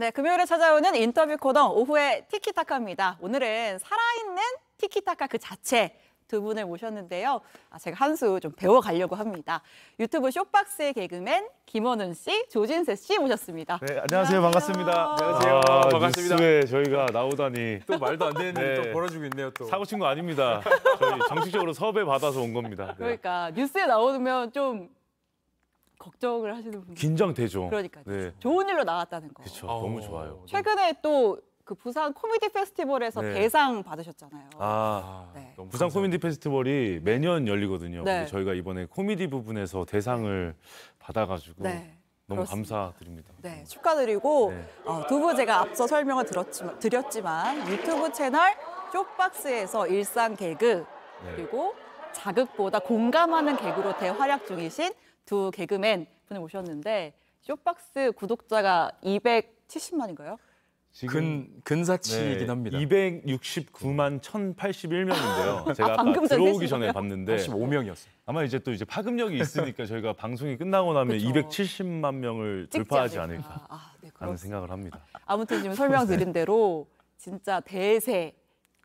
네, 금요일에 찾아오는 인터뷰 코너 오후의 티키타카입니다. 오늘은 살아있는 티키타카 그 자체 두 분을 모셨는데요. 아, 제가 한 수 좀 배워가려고 합니다. 유튜브 쇼박스의 개그맨 김원훈 씨, 조진세 씨 모셨습니다. 네, 안녕하세요. 안녕하세요. 반갑습니다. 안녕하세요. 아, 반갑습니다. 뉴스에 저희가 나오다니. 또 말도 안 되는 네. 또 벌어지고 있네요. 또. 사고 친거 아닙니다. 저희 정식적으로 섭외 받아서 온 겁니다. 그러니까 뉴스에 나오면 좀 걱정을 하시는 분들 긴장되죠. 그러니까 네. 좋은 일로 나왔다는 거. 그렇죠. 너무 어. 좋아요. 최근에 또 그 부산 코미디 페스티벌에서 네. 대상 받으셨잖아요. 아, 네. 네. 부산 코미디 페스티벌이 매년 열리거든요. 네. 저희가 이번에 코미디 부분에서 대상을 받아가지고 네. 너무 그렇습니다. 감사드립니다. 네, 축하드리고 네. 어, 두분 제가 앞서 설명을 들었지만, 드렸지만 유튜브 채널 쪽박스에서 일상 개그 그리고 자극보다 공감하는 개그로 대활약 중이신 두 개그맨 분을 모셨는데 쇼박스 구독자가 270만인가요? 근 근사치이긴 네, 합니다. 269만 1,081명인데요. 제가 아, 방금 들어오기 전에 봤는데 85명이었어요. 아마 이제 또 이제 파급력이 있으니까 저희가 방송이 끝나고 나면 그쵸. 270만 명을 돌파하지 않을까 아, 아, 네, 생각을 합니다. 아무튼 지금 설명드린 대로 진짜 대세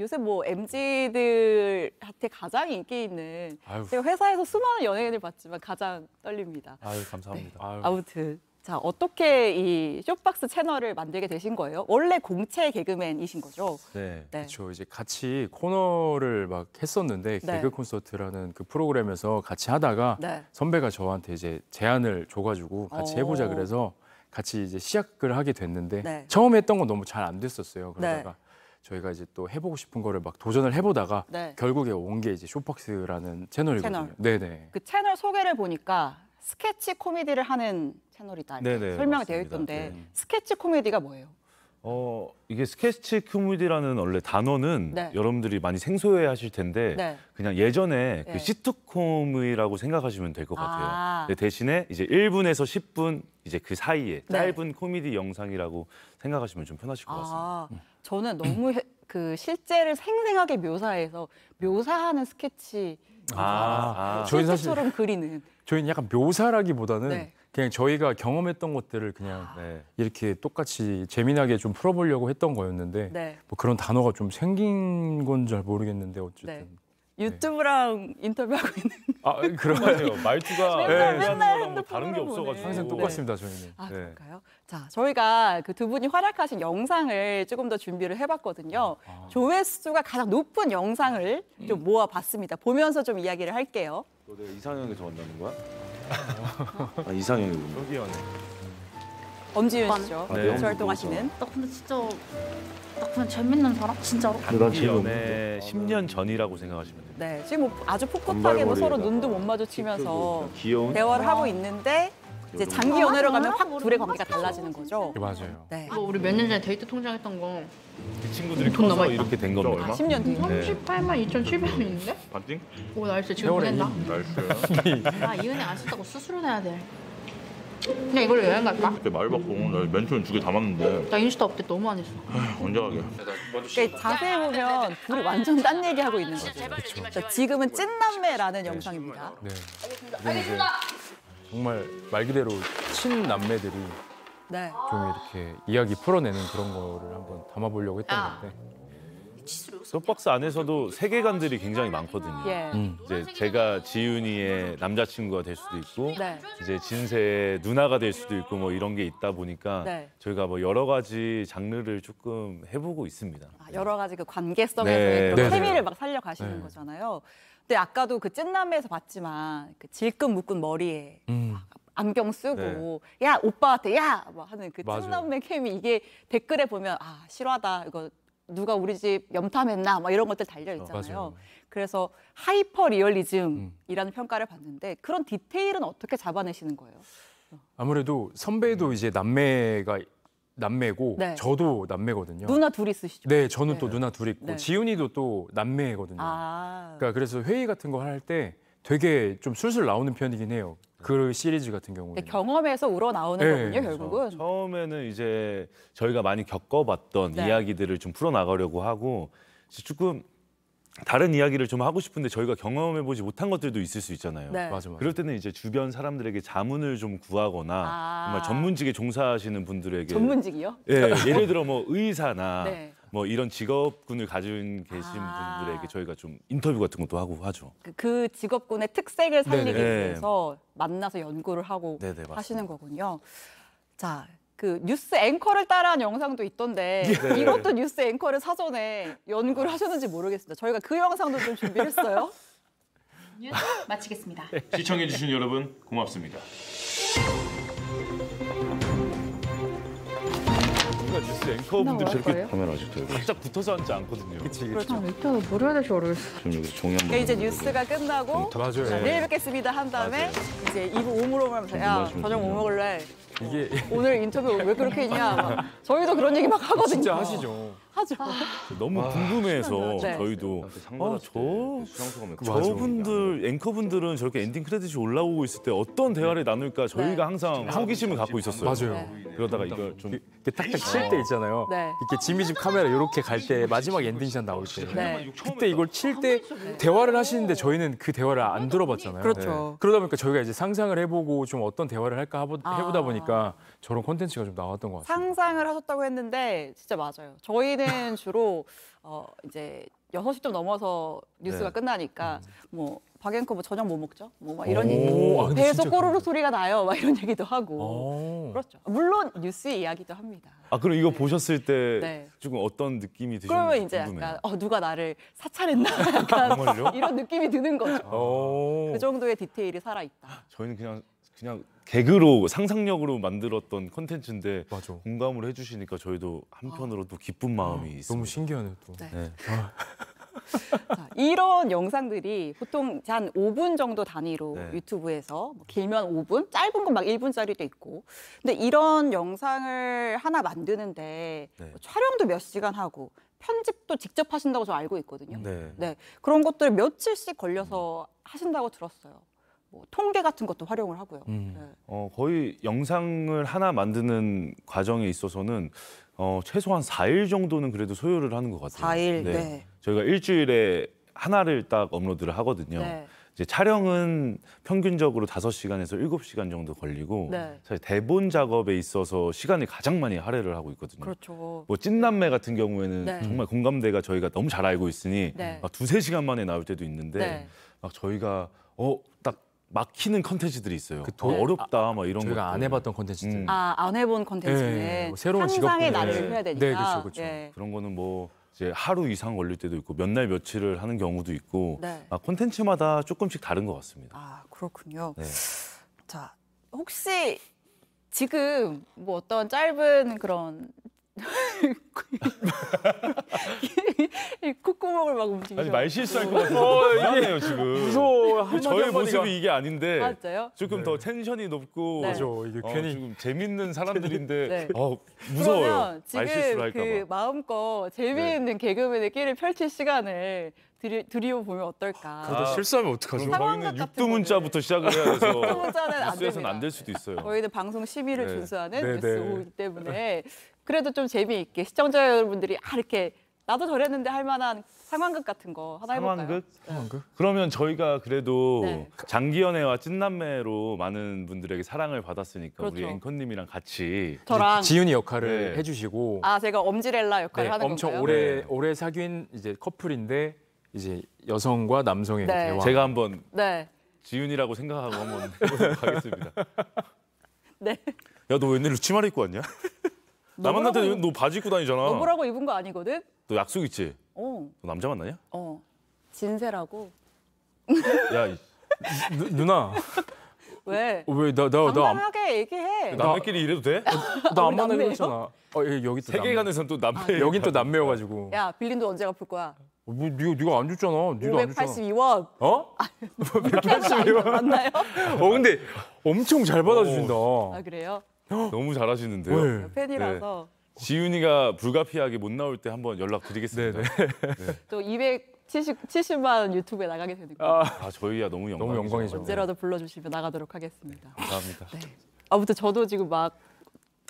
요새 뭐 MZ들한테 가장 인기 있는 아유. 제가 회사에서 수많은 연예인을 봤지만 가장 떨립니다. 아유 감사합니다. 네. 아유. 아무튼 자 어떻게 이 쇼박스 채널을 만들게 되신 거예요? 원래 공채 개그맨이신 거죠? 네, 네. 그렇죠. 이제 같이 코너를 막 했었는데 네. 개그 콘서트라는 그 프로그램에서 같이 하다가 네. 선배가 저한테 이제 제안을 줘가지고 같이 오. 해보자 그래서 같이 이제 시작을 하게 됐는데 네. 처음에 했던 건 너무 잘 안 됐었어요. 네. 그러다가 저희가 이제 또 해보고 싶은 거를 막 도전을 해보다가 네. 결국에 온 게 이제 쇼박스라는 채널이거든요. 채널. 네네. 그 채널 소개를 보니까 스케치 코미디를 하는 채널이다 이렇 설명이 되어 있던데 네. 스케치 코미디가 뭐예요? 어 이게 스케치 코미디라는 원래 단어는 네. 여러분들이 많이 생소해 하실 텐데 네. 그냥 예전에 네. 그 시트콤이라고 생각하시면 될 것 같아요. 아. 대신에 이제 1분에서 10분 이제 그 사이에 네. 짧은 코미디 영상이라고 생각하시면 좀 편하실 것 같습니다. 아. 음. 저는 너무 그 실제를 생생하게 묘사해서 묘사하는 스케치 아, 아. 저희 사실 처럼 그리는 저희는 약간 묘사라기보다는 네. 그냥 저희가 경험했던 것들을 그냥 아. 네. 이렇게 똑같이 재미나게 좀 풀어보려고 했던 거였는데 네. 뭐 그런 단어가 좀 생긴 건 잘 모르겠는데 어쨌든 네. 네. 유튜브랑 인터뷰하고 있는. 아 예, 그러네요. 말투가 맨날, 네. 맨날 다른 게 없어가지고 항상 네. 똑같습니다 저희는. 아 네. 그런가요? 자 저희가 그 두 분이 활약하신 영상을 조금 더 준비를 해봤거든요. 아. 조회수가 가장 높은 영상을 음. 좀 모아봤습니다. 보면서 좀 이야기를 할게요. 너내 이상형에서 만나는 거야? 아, 이상형이군 여기연애. 엄지윤 씨죠. 아, 네. 같이 활동하시는. 나 근데 진짜 나 그냥 재밌는 사람 진짜로. 단기 그 연애 10년 전이라고 생각하시면 돼요. 네, 지금 뭐 아주 풋풋하게 뭐 서로 눈도 못 마주치면서 귀여운 대화를 하고 있는데 이제 장기 연애로 가면 아, 확 둘의 관계가 달라지는 거죠. 네, 맞아요. 네. 뭐 우리 몇 년 전에 데이트 통장했던 거이 그 친구들이 돈 커서 넘어있다. 이렇게 된 겁니다. 10년 뒤. 38만 2,700원인데? 반띵? 오 나이스 지금 보낸다. 날 아, 이은혜 안 썼다고 수수료 내야 돼. 그냥 이걸로 여행 갈까? 이렇말 받고 나 맨투맨 두개 담았는데 나 인스타 업데이트 너무 안 했어 에휴, 언제 가게 그 자세히 보면 둘이 완전 딴 얘기하고 있는 거죠 그러니 지금은 찐남매라는 영상입니다 네. 네. 알겠습니다 정말 말 그대로 친남매들이 네. 좀 이렇게 이야기 풀어내는 그런 거를 한번 담아보려고 했던 아. 건데 소박스 안에서도 세계관들이 굉장히 많거든요. 예. 음. 이제 제가 지윤이의 남자친구가 될 수도 있고 네. 이제 진세의 누나가 될 수도 있고 뭐 이런 게 있다 보니까 네. 저희가 뭐 여러 가지 장르를 조금 해보고 있습니다. 아, 네. 여러 가지 그 관계성에서의 네. 케미를 막 살려가시는 네. 거잖아요. 근데 아까도 그 찐남에서 봤지만 그 질끈 묶은 머리에 음. 안경 쓰고 네. 야 오빠한테 야뭐 하는 그맞아 찐남의 케미 이게 댓글에 보면 아싫어하다 이거 누가 우리 집 염탐했나 뭐 이런 것들 달려 어, 있잖아요. 그 그래서 하이퍼 리얼리즘이라는 음. 평가를 받는데 그런 디테일은 어떻게 잡아내시는 거예요? 아무래도 선배도 이제 남매가 남매고 네. 저도 남매거든요. 누나 둘 있으시죠? 네, 저는 네. 또 누나 둘 있고 네. 지훈이도 또 남매거든요. 아. 그러니까 그래서 회의 같은 거 할 때 되게 좀 술술 나오는 편이긴 해요. 그 시리즈 같은 경우에 네, 경험에서 우러나오는 네, 거군요 결국은 처음에는 이제 저희가 많이 겪어봤던 네. 이야기들을 좀 풀어나가려고 하고 조금 다른 이야기를 좀 하고 싶은데 저희가 경험해보지 못한 것들도 있을 수 있잖아요. 네. 맞아, 맞아. 그럴 때는 이제 주변 사람들에게 자문을 좀 구하거나 아 정말 전문직에 종사하시는 분들에게 전문직이요? 예, 예를 들어 뭐 의사나 네. 뭐 이런 직업군을 가진 계신 아. 분들에게 저희가 좀 인터뷰 같은 것도 하고 하죠. 그, 그 직업군의 특색을 살리기 네네. 위해서 만나서 연구를 하고 네네, 하시는 거군요. 자, 그 뉴스 앵커를 따라한 영상도 있던데 네. 이것도 뉴스 앵커를 사전에 연구를 하셨는지 모르겠습니다. 저희가 그 영상도 좀 준비했어요. 뉴스 마치겠습니다. 시청해주신 여러분 고맙습니다. KBS 앵커분들 저렇게 카면 아직도 여기. 붙어서 앉지 않거든요. 그치, 그렇죠. 일단 뭘 해야 될지 모르겠어. 지금 여기서 종이 한번. 이제 뉴스가 끝나고 맞아요. 음, 내일 뵙겠습니다 한 다음에 이제 이브 오물오 하면서 야 저녁 뭐 먹을래? 이게 오늘 인터뷰 왜 그렇게 했냐? 저희도 그런 얘기 막 아, 하거든요. 진짜 하시죠. 하죠 아. 너무 아, 궁금해서 네. 저희도 아, 아 저 그 저분들 앵커분들은 저렇게 엔딩 크레딧이 올라오고 있을 때 어떤 대화를 네. 나눌까 저희가 네. 항상 호기심을 갖고 있었어요. 맞아요. 그러다가 이걸 좀 이렇게 딱딱 칠 때 있잖아요. 네. 이렇게 지미집 카메라 이렇게 갈 때 마지막 엔딩샷 나올 때 그때 이걸 칠 때 대화를 하시는데 저희는 그 대화를 안 들어봤잖아요. 그렇죠. 그러다 보니까 저희가 이제 상상을 해보고 좀 어떤 대화를 할까 아. 해보다 보니까 저런 콘텐츠가 좀 나왔던 것 같아요. 상상을 하셨다고 했는데 진짜 맞아요. 저희는 저는 주로 어 이제 여섯 시쯤 넘어서 뉴스가 네. 끝나니까 음. 뭐 박앤커 뭐 저녁 뭐 먹죠? 뭐막 이런 얘기. 아, 배에서 꼬르륵 소리가 나요. 막 이런 얘기도 하고. 그렇죠. 물론 뉴스 이야기도 합니다. 아 그럼 이거 네. 보셨을 때 네. 조금 어떤 느낌이 드셨는지 그러면 이제 궁금해요. 약간 어, 누가 나를 사찰했나 약간 아, 이런 느낌이 드는 거죠. 아. 그 정도의 디테일이 살아있다. 저희는 그냥 그냥 개그로 상상력으로 만들었던 컨텐츠인데 맞아. 공감을 해주시니까 저희도 한편으로 또 기쁜 아, 마음이 있어요. 너무 신기하네요. 또. 네. 네. 아. 자, 이런 영상들이 보통 한 5분 정도 단위로 네. 유튜브에서 뭐 길면 5분, 짧은 건 막 1분짜리도 있고. 근데 이런 영상을 하나 만드는데 네. 뭐 촬영도 몇 시간 하고 편집도 직접 하신다고 저 알고 있거든요. 네. 네. 그런 것들 며칠씩 걸려서 하신다고 들었어요. 뭐 통계 같은 것도 활용을 하고요. 음. 네. 어, 거의 영상을 하나 만드는 과정에 있어서는 어, 최소한 4일 정도는 그래도 소요를 하는 것 같아요. 4일, 네. 네. 저희가 일주일에 하나를 딱 업로드를 하거든요. 네. 이제 촬영은 평균적으로 다섯 시간에서 일곱 시간 정도 걸리고 네. 사실 대본 작업에 있어서 시간을 가장 많이 할애를 하고 있거든요. 그렇죠. 뭐 찐남매 같은 경우에는 네. 정말 공감대가 저희가 너무 잘 알고 있으니 네. 막 두세 시간 만에 나올 때도 있는데 네. 막 저희가 어딱 막히는 컨텐츠들이 있어요. 그 돈- 뭐 네. 어, 렵다막 뭐 이런 저희가 안 해봤던 콘텐츠들. 음. 아, 안 해본 콘텐츠는 네, 네, 뭐 새로운 상상의 나를 예. 야 되니까. 네, 그렇죠, 그렇죠. 예. 그런 거는 뭐 이제 하루 이상 걸릴 때도 있고 몇 날 며칠을 하는 경우도 있고 네. 아, 텐츠마다 조금씩 다른 것 같습니다. 아, 그렇군요. 네. 자, 혹시 지금 뭐 어떤 짧은 그런 콧구멍을 막 움직이죠. 아니 말 실수할 것 같아서 어, 이해요 지금. 무서워. 저의 모습이 이게 아닌데 아, 조금 네. 더 텐션이 높고 네. 맞죠. 이게 어, 괜히 어, 지금 재밌는 사람들인데 네. 어, 무서워요. 지금 그 마음껏 재미있는 네. 개그맨의끼를 펼칠 시간을 드리, 워 보면 어떨까. 그러다 아, 실수하면 어떡하죠? 저희는 육두 문자부터 시작을 해야 돼서 뉴스에서는 안 될 수도 있어요. 저희는 방송 심의를 네. 준수하는 네, 뉴스 오기 때문에 그래도 좀 재미있게 시청자 여러분들이 아 이렇게 나도 저랬는데 할 만한 상황극 같은 거 하나 해볼까요? 상황극? 네. 그러면 저희가 그래도 네. 장기연애와 찐남매로 많은 분들에게 사랑을 받았으니까 그렇죠. 우리 앵커님이랑 같이 저랑 지윤이 역할을 네. 해주시고 아 제가 엄지렐라 역할을 네, 하는 엄청 건가요? 오래 네. 오래 사귄 이제 커플인데 이제 여성과 남성의 네. 대화 제가 한번 지윤이라고 생각하고 한번 해보도록 하겠습니다. 네. 야너 웬일로 치마를 입고 왔냐? 너 남한테 입... 너 바지 입고 다니잖아. 너 뭐라고 입은 거 아니거든? 너 약속 있지? 어. 너 남자 만나냐? 어. 진세라고. 야 누, 누나. 왜? 왜나나나당하게 얘기해. 남매끼리 이래도 돼? 나 안 만나고 했잖아. 어, 여기 또 세계관에선 또 남매. 아, 여긴 또 남매여가지고. 야 빌린 돈 언제 갚을 거야? 어, 뭐 네가 네가 안 줬잖아. 네가 안 줬잖아. 582원. 어? 582원 맞나요? 어 근데 엄청 잘 받아주신다. 아 그래요? 너무 잘하시는데요. 아, 네. 팬이라서. 지윤이가 불가피하게 못 나올 때 한번 연락드리겠습니다. 네, 네. 네. 또 270, 70만 유튜브에 나가게 되는 거 아. 아, 저희야 너무 너무 영광이죠. 언제라도 불러주시면 나가도록 하겠습니다. 감사합니다. 네. 아무튼 저도 지금 막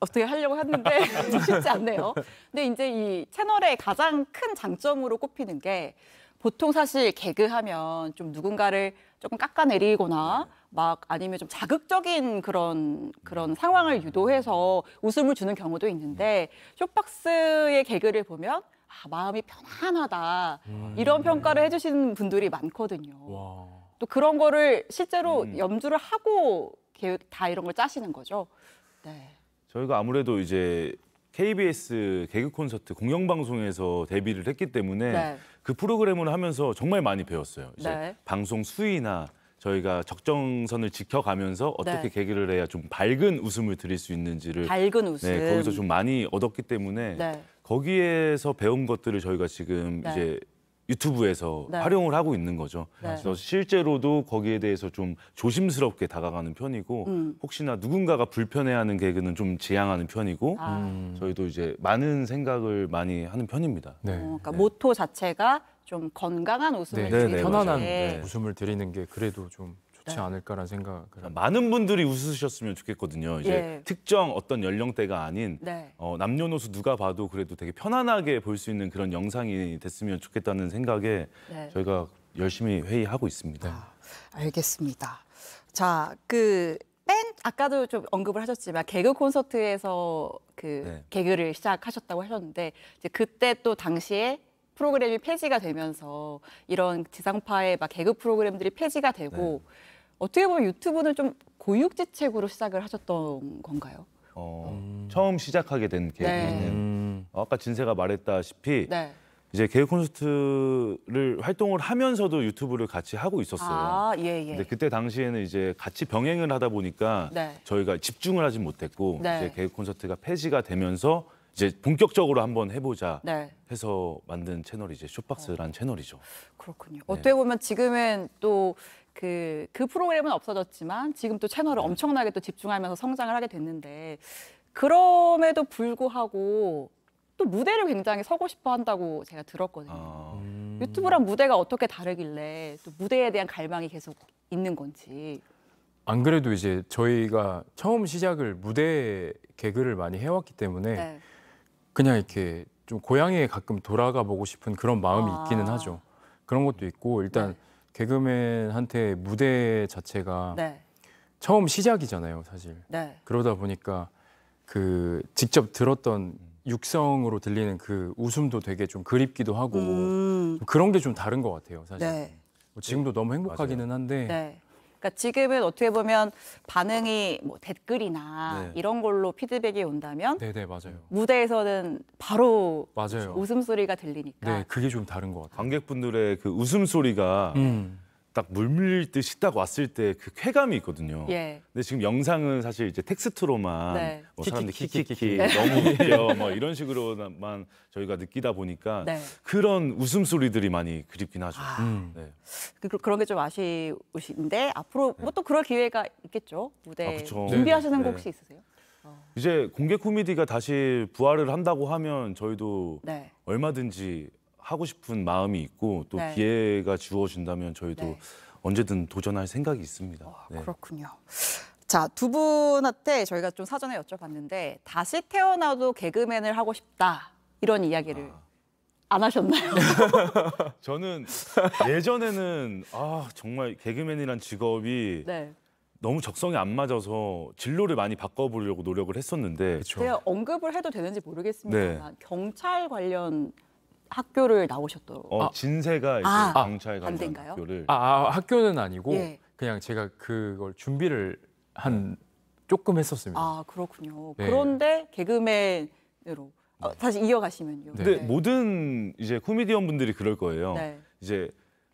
어떻게 하려고 했는데 쉽지 않네요. 근데 이제 이 채널의 가장 큰 장점으로 꼽히는 게 보통 사실 개그하면 좀 누군가를 조금 깎아내리거나 막 아니면 좀 자극적인 그런 그런 상황을 유도해서 웃음을 주는 경우도 있는데 쇼박스의 개그를 보면 아, 마음이 편안하다 음. 이런 평가를 해주시는 분들이 많거든요. 와. 또 그런 거를 실제로 음. 염두를 하고 계획 다 이런 걸 짜시는 거죠. 네. 저희가 아무래도 이제 KBS 개그 콘서트 공영 방송에서 데뷔를 했기 때문에 네. 그 프로그램을 하면서 정말 많이 배웠어요. 이제 네. 방송 수위나 저희가 적정선을 지켜가면서 어떻게 네. 계기를 해야 좀 밝은 웃음을 드릴 수 있는지를 밝은 네, 웃음 네, 거기서 좀 많이 얻었기 때문에 네. 거기에서 배운 것들을 저희가 지금 네. 이제 유튜브에서 네. 활용을 하고 있는 거죠. 네. 그래서 실제로도 거기에 대해서 좀 조심스럽게 다가가는 편이고 음. 혹시나 누군가가 불편해하는 개그는 좀 지양하는 편이고 아. 저희도 이제 많은 생각을 많이 하는 편입니다. 네. 어, 그러니까 네. 모토 자체가 좀 건강한 웃음을 네, 네, 편안한 예. 네. 웃음을 드리는 게 그래도 좀 좋지 네. 않을까라는 생각을 많은 분들이 웃으셨으면 좋겠거든요. 이제 예. 특정 어떤 연령대가 아닌 네. 어, 남녀노소 누가 봐도 그래도 되게 편안하게 볼 수 있는 그런 영상이 됐으면 좋겠다는 생각에 네. 저희가 열심히 회의하고 있습니다. 아, 알겠습니다. 자, 그밴 아까도 좀 언급을 하셨지만 개그 콘서트에서 그 네. 개그를 시작하셨다고 하셨는데 이제 그때 또 당시에 프로그램이 폐지가 되면서 이런 지상파의 막 개그 프로그램들이 폐지가 되고 네. 어떻게 보면 유튜브는 좀 고육지책으로 시작을 하셨던 건가요? 어, 음. 처음 시작하게 된 네. 계기는 네. 아까 진세가 말했다시피 네. 이제 개그 콘서트를 활동을 하면서도 유튜브를 같이 하고 있었어요. 아, 예, 예. 근데 그때 당시에는 이제 같이 병행을 하다 보니까 네. 저희가 집중을 하지 못했고 네. 이제 개그 콘서트가 폐지가 되면서 이제 본격적으로 한번 해보자 네. 해서 만든 채널이 이제 쇼박스라는 어. 채널이죠. 그렇군요. 네. 어떻게 보면 지금은 또 그, 그 프로그램은 없어졌지만 지금 또 채널을 네. 엄청나게 또 집중하면서 성장을 하게 됐는데 그럼에도 불구하고 또 무대를 굉장히 서고 싶어 한다고 제가 들었거든요. 아... 음. 유튜브랑 무대가 어떻게 다르길래 또 무대에 대한 갈망이 계속 있는 건지. 안 그래도 이제 저희가 처음 시작을 무대 개그를 많이 해왔기 때문에 네. 그냥 이렇게 좀 고향에 가끔 돌아가 보고 싶은 그런 마음이 아. 있기는 하죠. 그런 것도 있고 일단 네. 개그맨한테 무대 자체가 네. 처음 시작이잖아요, 사실. 네. 그러다 보니까 그 직접 들었던 음. 육성으로 들리는 그 웃음도 되게 좀 그립기도 하고 음. 그런 게 좀 다른 것 같아요, 사실. 네. 뭐 지금도 네. 너무 행복하기는 맞아요. 한데 네. 그러니까 지금은 어떻게 보면 반응이 뭐 댓글이나 네. 이런 걸로 피드백이 온다면 네네 네, 맞아요. 무대에서는 바로 맞아요. 웃음소리가 들리니까 네, 그게 좀 다른 것 같아요. 관객분들의 그 웃음소리가 음. 딱 물밀듯 씻다가 왔을 때 그 쾌감이 있거든요. 예. 근데 지금 영상은 사실 이제 텍스트로만 네. 뭐 사람들 키키키키 너무 웃겨 뭐 이런 식으로만 저희가 느끼다 보니까 네. 그런 웃음소리들이 많이 그립긴 하죠. 아, 음. 음. 네. 그, 그 런게 좀 아쉬우신데 앞으로 네. 뭐또 그럴 기회가 있겠죠. 무대 아, 준비하시는 곡 네. 혹시 네. 있으세요? 어. 이제 공개 코미디가 다시 부활을 한다고 하면 저희도 얼마든지 하고 싶은 마음이 있고 또 네. 기회가 주어진다면 저희도 네. 언제든 도전할 생각이 있습니다. 아, 네. 그렇군요. 자, 두 분한테 저희가 좀 사전에 여쭤봤는데 다시 태어나도 개그맨을 하고 싶다 이런 이야기를 아. 안 하셨나요? 저는 예전에는 아 정말 개그맨이란 직업이 네. 너무 적성이 안 맞아서 진로를 많이 바꿔보려고 노력을 했었는데 제가 언급을 해도 되는지 모르겠습니다만 네. 경찰 관련 학교를 나오셨더라고요. 어, 아. 진세가 이제 아, 경찰 관련 학교를 아, 아 학교는 아니고 예. 그냥 제가 그걸 준비를 한 조금 했었습니다. 아 그렇군요. 네. 그런데 개그맨으로 어, 네. 다시 이어가시면요. 네. 근데 모든 이제 코미디언 분들이 그럴 거예요. 네. 이제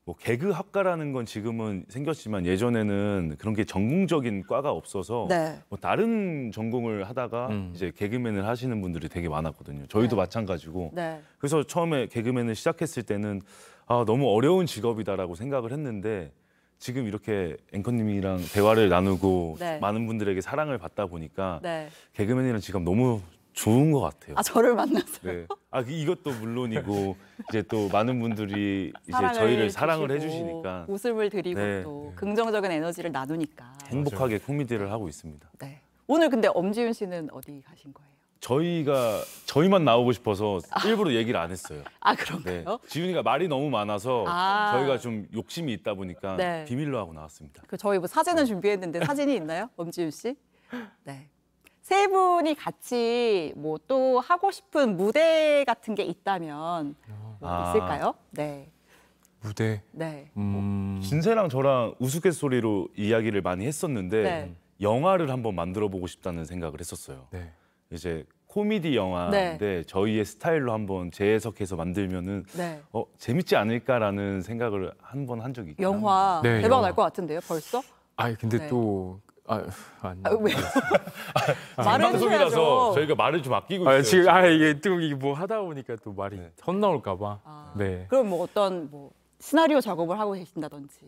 뭐 개그 학과라는 건 지금은 생겼지만 예전에는 그런 게 전공적인 과가 없어서 네. 뭐 다른 전공을 하다가 음. 이제 개그맨을 하시는 분들이 되게 많았거든요. 저희도 네. 마찬가지고. 네. 그래서 처음에 개그맨을 시작했을 때는 아, 너무 어려운 직업이다라고 생각을 했는데 지금 이렇게 앵커님이랑 대화를 나누고 네. 많은 분들에게 사랑을 받다 보니까 네. 개그맨이란 직업 너무 좋은 것 같아요. 아 저를 만나서. 네. 아 그 이것도 물론이고 이제 또 많은 분들이 이제 저희를 사랑을 해주시니까 웃음을 드리고 네. 또 긍정적인 에너지를 나누니까 행복하게 그렇죠. 코미디를 하고 있습니다. 네. 오늘 근데 엄지윤 씨는 어디 가신 거예요? 저희가 저희만 나오고 싶어서 일부러 얘기를 안 했어요. 아 그런가요? 네. 지윤이가 말이 너무 많아서 아 저희가 좀 욕심이 있다 보니까 네. 비밀로 하고 나왔습니다. 그 저희 뭐 사진을 네. 준비했는데 사진이 있나요, 엄지윤 씨? 네. 세 분이 같이 뭐 또 하고 싶은 무대 같은 게 있다면 아. 있을까요? 네. 무대. 네. 음... 진세랑 저랑 우스갯소리로 이야기를 많이 했었는데 네. 영화를 한번 만들어 보고 싶다는 생각을 했었어요. 네. 이제 코미디 영화인데 네. 저희의 스타일로 한번 재해석해서 만들면은 네. 어 재밌지 않을까라는 생각을 한번한 적이 있어요. 영화 네, 대박 날것 같은데요, 벌써? 아 근데 네. 또 아, 아니. 아, 왜? 아, 말을 방송이라서 저희가 말을 좀 아끼고 아, 있어요. 지금 아 이게 또 이게 뭐 하다 보니까 또 말이 네. 헛나올까 봐. 아, 네. 그럼 뭐 어떤 뭐 시나리오 작업을 하고 계신다든지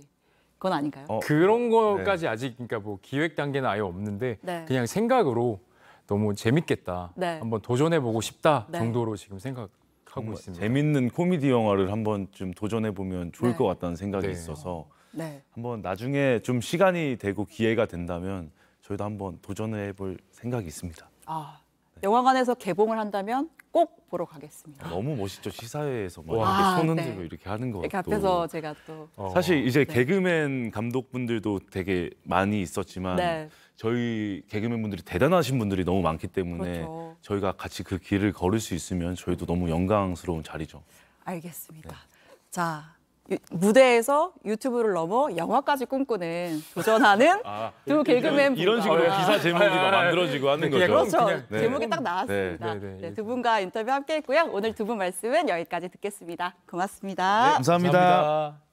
그건 아닌가요? 어, 그런 네. 거까지 네. 아직 그러니까 뭐 기획 단계는 아예 없는데 네. 그냥 생각으로 너무 재밌겠다. 네. 한번 도전해 보고 싶다 네. 정도로 지금 생각 하고 뭐 있습니다. 재밌는 코미디 영화를 한번 좀 도전해 보면 좋을 것 같다는 생각이 있어서 네. 한번 나중에 좀 시간이 되고 기회가 된다면 저희도 한번 도전해 볼 생각이 있습니다. 아, 영화관에서 개봉을 한다면 꼭 보러 가겠습니다. 아, 너무 멋있죠 시사회에서 막 와, 이렇게 손 네. 흔들고 네. 이렇게 하는 거. 이렇게 앞에서 제가 또 어. 사실 이제 네. 개그맨 감독분들도 되게 많이 있었지만 네. 저희 개그맨 분들이 대단하신 분들이 너무 많기 때문에 그렇죠. 저희가 같이 그 길을 걸을 수 있으면 저희도 너무 영광스러운 자리죠. 알겠습니다. 자. 무대에서 유튜브를 넘어 영화까지 꿈꾸는 도전하는 아, 두 개그맨 이런 식으로 아, 기사 제목이 아, 만들어지고 하는 거죠. 그렇죠. 그냥, 제목이 딱 나왔습니다. 네, 네, 두 분과 인터뷰 함께했고요. 오늘 두 분 말씀은 여기까지 듣겠습니다. 고맙습니다 감사합니다. 감사합니다.